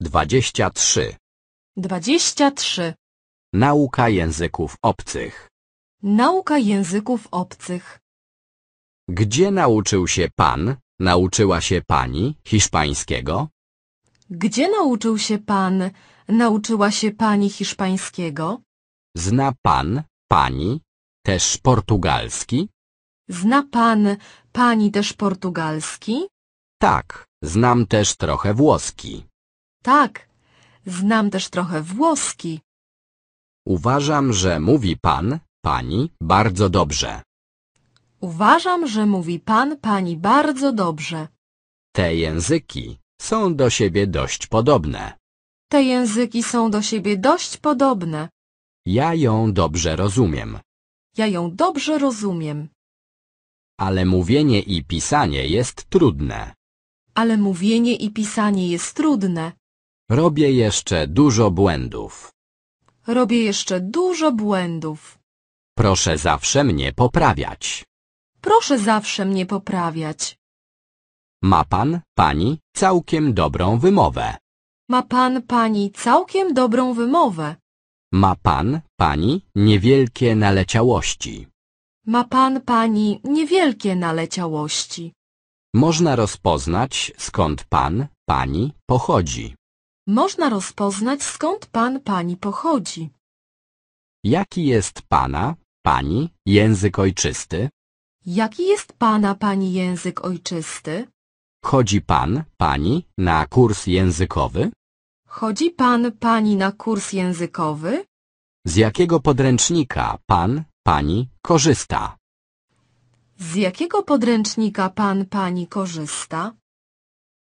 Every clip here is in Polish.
Dwadzieścia trzy. Dwadzieścia trzy. Nauka języków obcych. Nauka języków obcych. Gdzie nauczył się pan, nauczyła się pani hiszpańskiego? Gdzie nauczył się pan, nauczyła się pani hiszpańskiego? Zna pan, pani też portugalski? Zna pan, pani też portugalski? Tak, znam też trochę włoski. Tak, znam też trochę włoski. Uważam, że mówi pan, pani bardzo dobrze. Uważam, że mówi pan, pani bardzo dobrze. Te języki są do siebie dość podobne. Te języki są do siebie dość podobne. Ja ją dobrze rozumiem. Ja ją dobrze rozumiem. Ale mówienie i pisanie jest trudne. Ale mówienie i pisanie jest trudne. Robię jeszcze dużo błędów. Robię jeszcze dużo błędów. Proszę zawsze mnie poprawiać. Proszę zawsze mnie poprawiać. Ma pan, pani, całkiem dobrą wymowę. Ma pan, pani całkiem dobrą wymowę. Ma pan, pani niewielkie naleciałości. Ma pan, pani niewielkie naleciałości. Można rozpoznać, skąd pan, pani pochodzi można rozpoznać skąd pan pani pochodzi. Jaki jest pana, pani język ojczysty? Jaki jest pana pani język ojczysty? Chodzi pan, pani na kurs językowy? Chodzi pan pani na kurs językowy? Z jakiego podręcznika pan, pani korzysta? Z jakiego podręcznika pan pani korzysta?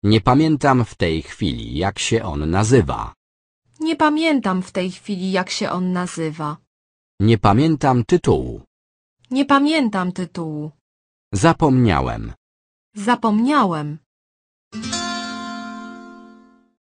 Nie pamiętam w tej chwili, jak się on nazywa. Nie pamiętam w tej chwili, jak się on nazywa. Nie pamiętam tytułu. Nie pamiętam tytułu. Zapomniałem. Zapomniałem.